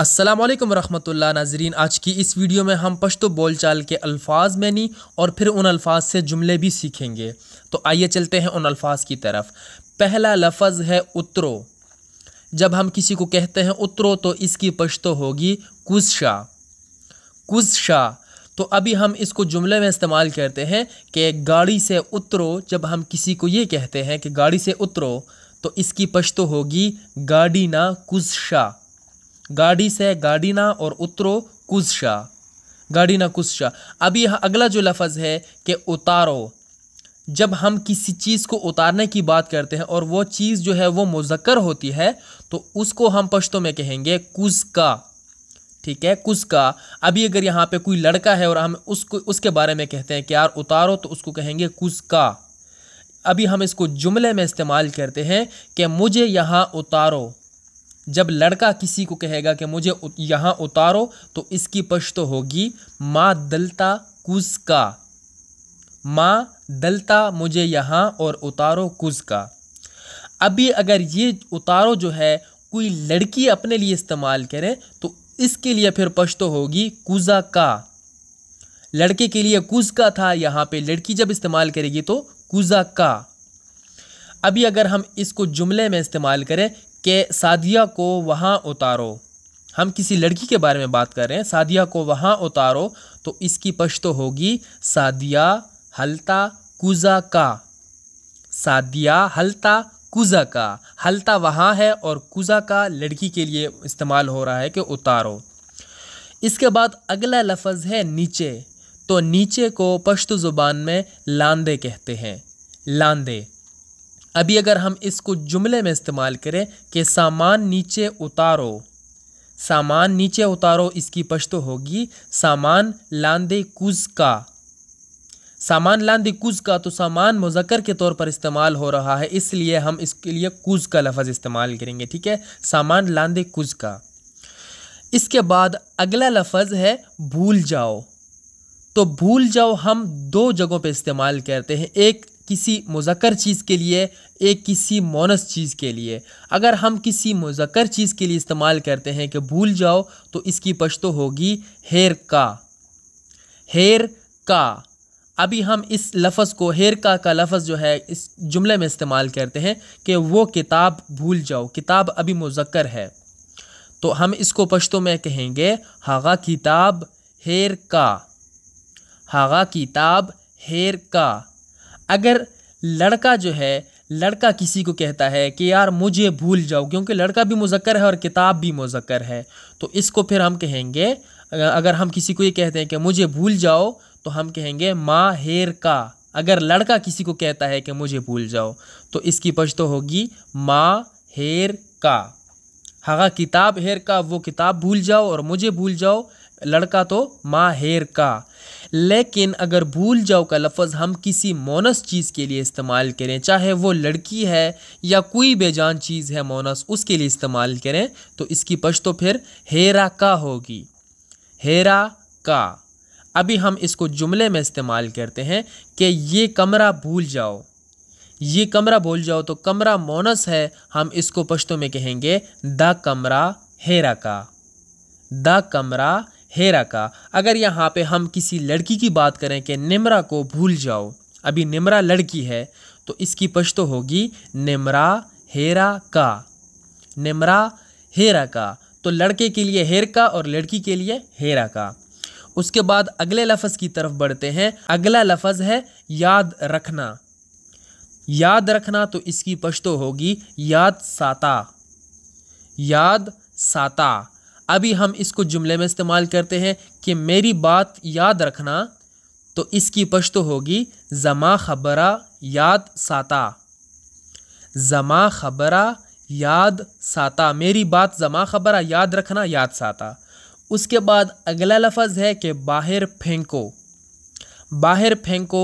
असलम वरहमल नाजरीन आज की इस वीडियो में हम पश्तो बोलचाल के अल्फाज मैनी और फिर उन अल्फाज से जुमले भी सीखेंगे तो आइए चलते हैं उन अल्फाज की तरफ पहला लफज है उतरो जब हम किसी को कहते हैं उतरो तो इसकी पश्तो होगी कुशा कुशा तो अभी हम इसको जुमले में इस्तेमाल करते हैं कि गाड़ी से उतरो जब हम किसी को ये कहते हैं कि गाड़ी से उतरो तो इसकी पश्तो होगी गाड़ी ना कुशा गाड़ी से गाडीना और उतरो कुजशा गाडीना कुशा अब यह अगला जो लफज है कि उतारो जब हम किसी चीज़ को उतारने की बात करते हैं और वो चीज़ जो है वो मुजक्कर होती है तो उसको हम पश्तों में कहेंगे कुछ का ठीक है कुछ का अभी अगर यहाँ पे कोई लड़का है और हम उसको उसके बारे में कहते हैं कि यार उतारो तो उसको कहेंगे कुछ का अभी हम इसको जुमले में इस्तेमाल करते हैं कि मुझे यहाँ उतारो जब लड़का किसी को कहेगा कि मुझे यहाँ उतारो तो इसकी पश्तो होगी माँ दलता कुज का माँ दलता मुझे यहाँ और उतारो कुज का अभी अगर ये उतारो जो है कोई लड़की अपने लिए इस्तेमाल करे तो इसके लिए फिर पश्तो होगी कुजा का लड़के के लिए कुज का था यहाँ पे लड़की जब इस्तेमाल करेगी तो कुजा का अभी अगर हम इसको जुमले में इस्तेमाल करें कि सादिया को वहाँ उतारो हम किसी लड़की के बारे में बात कर रहे हैं सादिया को वहाँ उतारो तो इसकी पश्तो होगी सादिया हल्ता कुज़ा का सादिया हल्ता कुज़ा का हल्ता वहाँ है और कुज़ा का लड़की के लिए इस्तेमाल हो रहा है कि उतारो इसके बाद अगला लफज है नीचे तो नीचे को पश्तो ज़ुबान में लांदे कहते हैं लांदे अभी अगर हम इसको जुमले में इस्तेमाल करें कि सामान नीचे उतारो सामान नीचे उतारो इसकी पश्तो होगी सामान लांदे कुज का सामान लांदे कुज का तो सामान मुजक्र के तौर पर इस्तेमाल हो रहा है इसलिए हम इसके लिए कुज का लफज इस्तेमाल करेंगे ठीक है सामान लांदे कुज का इसके बाद अगला लफज है भूल जाओ तो भूल जाओ हम दो जगहों पे इस्तेमाल करते हैं एक किसी मुजक्र चीज़ के लिए एक किसी मोनस चीज़ के लिए अगर हम किसी मुजक्र चीज़ के लिए इस्तेमाल करते हैं कि भूल जाओ तो इसकी पश्तो होगी हेर का हेर का अभी हम इस लफ्ज़ को हेर का का लफ्ज़ जो है इस जुमले में इस्तेमाल करते हैं कि वो किताब भूल जाओ किताब अभी मुजक्र है तो हम इसको पश्तो में कहेंगे हागा किताब हेर का हागा किताब हेर का अगर लड़का जो है लड़का किसी को कहता है कि यार मुझे भूल जाओ क्योंकि लड़का भी मुजक्कर है और किताब भी मुजक्कर है तो इसको फिर हम कहेंगे अगर हम किसी को ये कहते हैं कि मुझे भूल जाओ तो हम कहेंगे माँ हेर का अगर लड़का किसी को कहता है कि मुझे भूल जाओ तो इसकी पश्तो होगी माँ हेर का हगा किताब हेर का वो किताब भूल जाओ और मुझे भूल जाओ लड़का तो माहिर का लेकिन अगर भूल जाओ का लफ्ज़ हम किसी मोनस चीज़ के लिए इस्तेमाल करें चाहे वो लड़की है या कोई बेजान चीज़ है मोनस उसके लिए इस्तेमाल करें तो इसकी पश तो फिर हेरा का होगी हेरा का अभी हम इसको जुमले में इस्तेमाल करते हैं कि ये कमरा भूल जाओ ये कमरा भूल जाओ तो कमरा मोनस है हम इसको पश्तों में कहेंगे द कमरा हेरा का द कमरा हेरा का अगर यहाँ पे हम किसी लड़की की बात करें कि निमरा को भूल जाओ अभी निमरा लड़की है तो इसकी पश्तो होगी निमरा हेरा का निमरा हेरा का तो लड़के के लिए हेर का और लड़की के लिए हेरा का उसके बाद अगले लफ्ज़ की तरफ बढ़ते हैं अगला लफ्ज़ है याद रखना याद रखना तो इसकी पश्तो होगी याद साता याद साता अभी हम इसको जुमले में इस्तेमाल करते हैं कि मेरी बात याद रखना तो इसकी पश्तो होगी ज़मा खबरा याद साता ज़मा खबरा याद साता मेरी बात ज़मा खबरा याद रखना याद साता उसके बाद अगला लफज है कि बाहर फेंको बाहर फेंको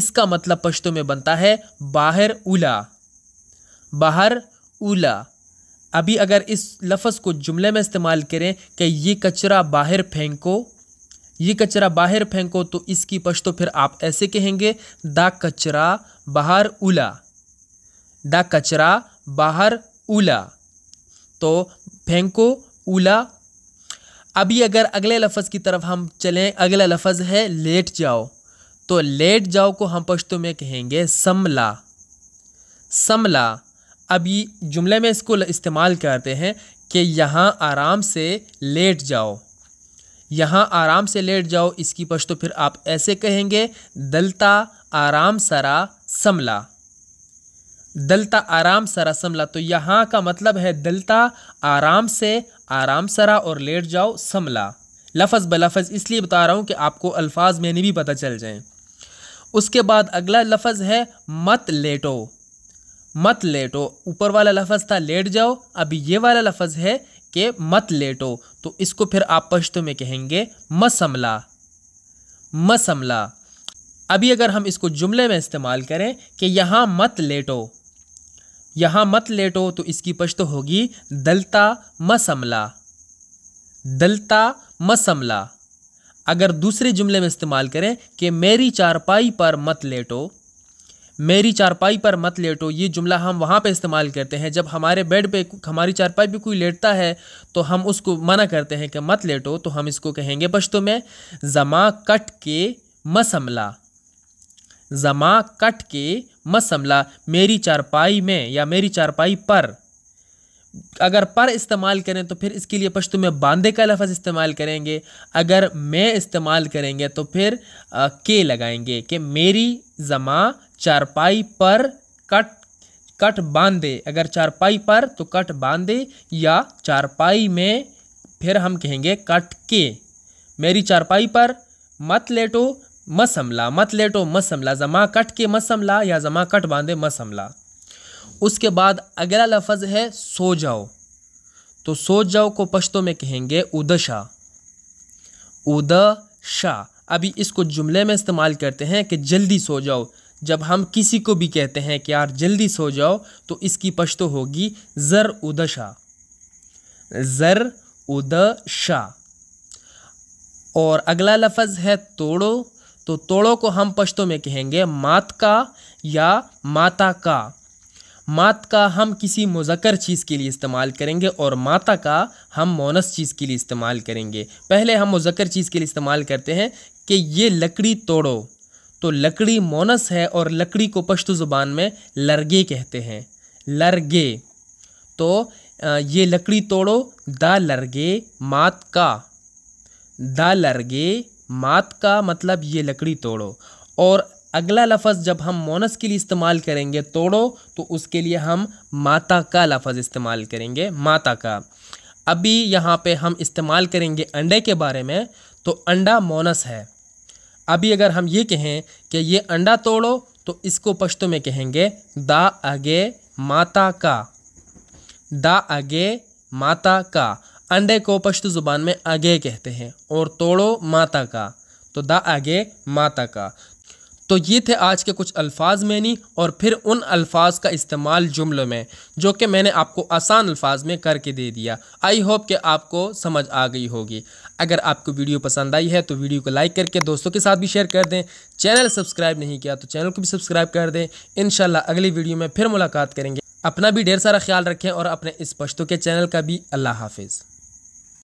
इसका मतलब पश्तो में बनता है बाहर उला बाहर उला अभी अगर इस लफ्ज़ को जुमले में इस्तेमाल करें कि ये कचरा बाहर फेंको ये कचरा बाहर फेंको तो इसकी पश्तो फिर आप ऐसे कहेंगे दा कचरा बाहर उला दा कचरा बाहर उला तो फेंको उला अभी अगर अगले लफ्ज़ की तरफ हम चलें अगला लफ्ज़ है लेट जाओ तो लेट जाओ को हम पश्तो में कहेंगे समला समला अभी जुमले में इसको इस्तेमाल करते हैं कि यहाँ आराम से लेट जाओ यहाँ आराम से लेट जाओ इसकी पश तो फिर आप ऐसे कहेंगे दलता आराम सरा समला दलता आराम सरा समला तो यहाँ का मतलब है दलता आराम से आराम सरा और लेट जाओ समला लफज ब लफज इसलिए बता रहा हूँ कि आपको अल्फाज में नहीं भी पता चल जाएँ उसके बाद अगला लफज है मत लेटो मत लेटो ऊपर वाला लफज था लेट जाओ अभी ये वाला लफज है कि मत लेटो तो इसको फिर आप पश्तो में कहेंगे मसमला मसमला अभी अगर हम इसको जुमले में इस्तेमाल करें कि यहाँ मत लेटो यहाँ मत लेटो तो इसकी पश्तो होगी दलता मसमला दलता मसमला अगर दूसरे जुमले में इस्तेमाल करें कि मेरी चारपाई पर मत लेटो मेरी चारपाई पर मत लेटो ये जुमला हम वहाँ पे इस्तेमाल करते हैं जब हमारे बेड पे हमारी चारपाई पे कोई लेटता है तो हम उसको मना करते हैं कि मत लेटो तो हम इसको कहेंगे पश्तो में जमा कट के मसमला जमा कट के मसमला मेरी चारपाई में या मेरी चारपाई पर अगर पर इस्तेमाल करें तो फिर इसके लिए पश्तो में बांदे का लफज इस्तेमाल करेंगे अगर मैं इस्तेमाल करेंगे तो फिर आ, के लगाएंगे कि मेरी जमा चारपाई पर कट कट बांधे अगर चारपाई पर तो कट बांधे या चारपाई में फिर हम कहेंगे कट के मेरी चारपाई पर मत लेटो मसमला मत लेटो मसमला जमा कट के मसमला या जमा कट बांधे मसमला उसके बाद अगला लफज है सो जाओ तो सो जाओ को पश्तों में कहेंगे उदशा उदशा अभी इसको जुमले में इस्तेमाल करते हैं कि जल्दी सो जाओ जब हम किसी को भी कहते हैं कि यार जल्दी सो जाओ तो इसकी पश्तो होगी ज़र उदशा ज़र उदशा और अगला लफज है तोड़ो तो तोड़ो को हम पश्तो में कहेंगे मात का या माता का मात का हम किसी मुजक्र चीज़ के लिए इस्तेमाल करेंगे और माता का हम मोनस चीज़ के लिए इस्तेमाल करेंगे पहले हम मुजक्र चीज़ के लिए इस्तेमाल करते हैं कि ये लकड़ी तोड़ो तो लकड़ी मोनस है और लकड़ी को पश्तो ज़ुबान में लरगे कहते हैं लरगे तो ये लकड़ी तोड़ो दा लरगे मात का दा लरगे मात का मतलब ये लकड़ी तोड़ो और अगला लफ्ज़ जब हम मोनस के लिए इस्तेमाल करेंगे तोड़ो तो उसके लिए हम माता का लफ्ज़ इस्तेमाल करेंगे माता का अभी यहाँ पे हम इस्तेमाल करेंगे अंडे के बारे में तो अंडा मोनस है अभी अगर हम ये कहें कि ये अंडा तोड़ो तो इसको पश्तो में कहेंगे दा आगे माता का दा आगे माता का अंडे को पश्तो ज़ुबान में आगे कहते हैं और तोड़ो माता का तो दा आगे माता का तो ये थे आज के कुछ अल्फाज मैनी और फिर उन अल्फाज का इस्तेमाल जुमलों में जो कि मैंने आपको आसान अल्फाज में करके दे दिया आई होप कि आपको समझ आ गई होगी अगर आपको वीडियो पसंद आई है तो वीडियो को लाइक करके दोस्तों के साथ भी शेयर कर दें चैनल सब्सक्राइब नहीं किया तो चैनल को भी सब्सक्राइब कर दें इन अगली वीडियो में फिर मुलाकात करेंगे अपना भी ढेर सारा ख्याल रखें और अपने इस पश्तों के चैनल का भी अल्लाह हाफिज़